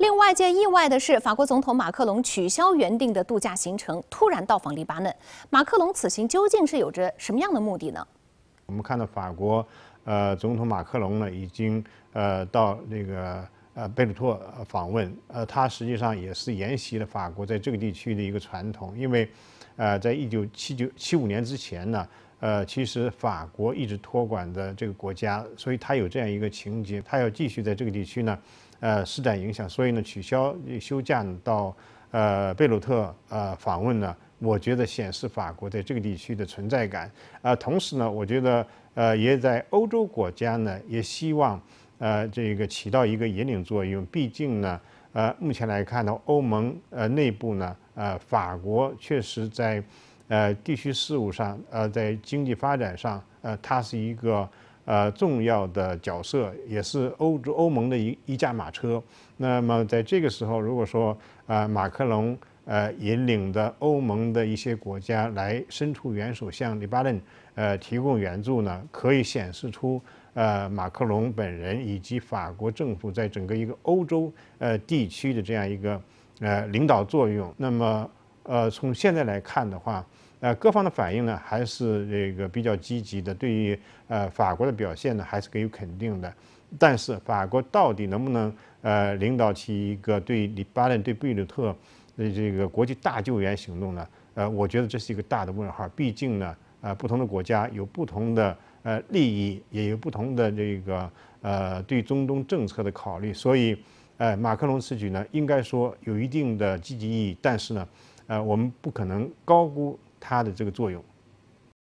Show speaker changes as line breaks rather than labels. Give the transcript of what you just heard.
另外界意外的是，法国总统马克龙取消原定的度假行程，突然到访黎巴嫩。马克龙此行究竟是有着什么样的目的呢？
我们看到法国，呃，总统马克龙呢，已经呃到那个呃贝鲁特访问，呃，他实际上也是沿袭了法国在这个地区的一个传统，因为，呃，在一九七九七五年之前呢。呃，其实法国一直托管的这个国家，所以它有这样一个情节，它要继续在这个地区呢，呃，施展影响。所以呢，取消休假到呃贝鲁特呃访问呢，我觉得显示法国在这个地区的存在感。呃，同时呢，我觉得呃也在欧洲国家呢，也希望呃这个起到一个引领作用。毕竟呢，呃目前来看呢，欧盟呃内部呢，呃法国确实在。呃，地区事务上，呃，在经济发展上，呃，它是一个呃重要的角色，也是欧洲欧盟的一一架马车。那么，在这个时候，如果说呃马克龙呃引领的欧盟的一些国家来伸出援手，向黎巴嫩呃提供援助呢，可以显示出呃马克龙本人以及法国政府在整个一个欧洲呃地区的这样一个呃领导作用。那么，呃，从现在来看的话，呃，各方的反应呢还是这个比较积极的。对于呃法国的表现呢，还是给予肯定的。但是法国到底能不能呃领导起一个对黎巴嫩、对贝鲁特的这个国际大救援行动呢？呃，我觉得这是一个大的问号。毕竟呢，呃，不同的国家有不同的呃利益，也有不同的这个呃对中东政策的考虑。所以，呃，马克龙此举呢，应该说有一定的积极意义，但是呢。呃，我们不可能高估它的这个作用。